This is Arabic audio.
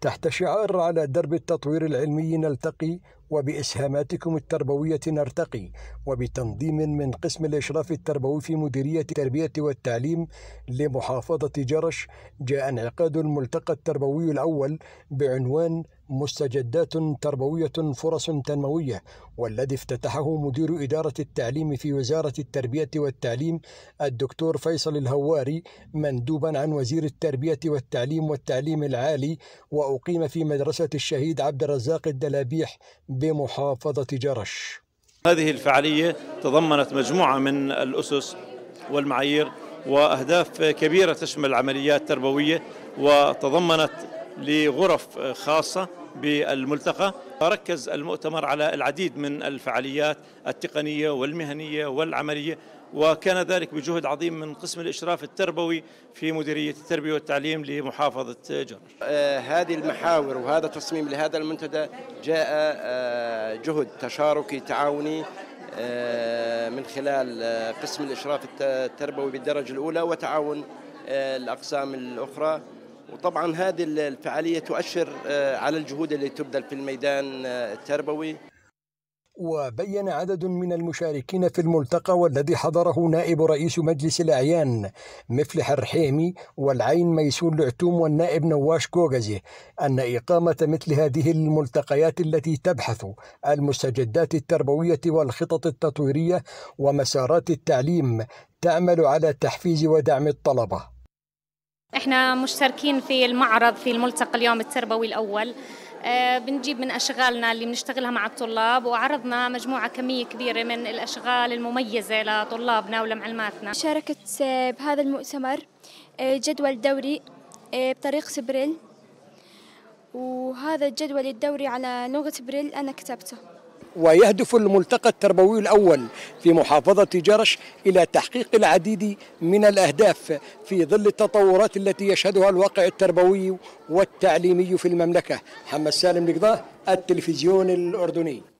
تحت شعار على درب التطوير العلمي نلتقي وبإسهاماتكم التربوية نرتقي وبتنظيم من قسم الإشراف التربوي في مديرية التربية والتعليم لمحافظة جرش جاء انعقاد الملتقى التربوي الأول بعنوان مستجدات تربوية فرص تنموية والذي افتتحه مدير إدارة التعليم في وزارة التربية والتعليم الدكتور فيصل الهواري مندوبا عن وزير التربية والتعليم والتعليم العالي وأقيم في مدرسة الشهيد عبد الرزاق الدلابيح بمحافظة جرش هذه الفعالية تضمنت مجموعة من الأسس والمعايير وأهداف كبيرة تشمل عمليات تربوية وتضمنت لغرف خاصة بالملتقى ركز المؤتمر على العديد من الفعاليات التقنية والمهنية والعملية وكان ذلك بجهد عظيم من قسم الإشراف التربوي في مديرية التربية والتعليم لمحافظة جرش آه هذه المحاور وهذا التصميم لهذا المنتدى جاء آه جهد تشاركي تعاوني آه من خلال آه، قسم الإشراف التربوي بالدرجة الأولى وتعاون آه، الأقسام الأخرى وطبعا هذه الفعالية تؤشر آه، على الجهود اللي تبذل في الميدان آه، التربوي وبين عدد من المشاركين في الملتقى والذي حضره نائب رئيس مجلس الأعيان مفلح الرحيمي والعين ميسون العتوم والنائب نواش كوغزي أن إقامة مثل هذه الملتقيات التي تبحث المستجدات التربوية والخطط التطويرية ومسارات التعليم تعمل على تحفيز ودعم الطلبة احنا مشتركين في المعرض في الملتقى اليوم التربوي الاول آه، بنجيب من اشغالنا اللي بنشتغلها مع الطلاب وعرضنا مجموعه كميه كبيره من الاشغال المميزه لطلابنا ولمعلماتنا شاركت آه، بهذا المؤتمر آه، جدول دوري بطريق سبريل وهذا الجدول الدوري على لغه بريل انا كتبته ويهدف الملتقى التربوي الأول في محافظة جرش إلى تحقيق العديد من الأهداف في ظل التطورات التي يشهدها الواقع التربوي والتعليمي في المملكة محمد سالم لقضاء التلفزيون الأردني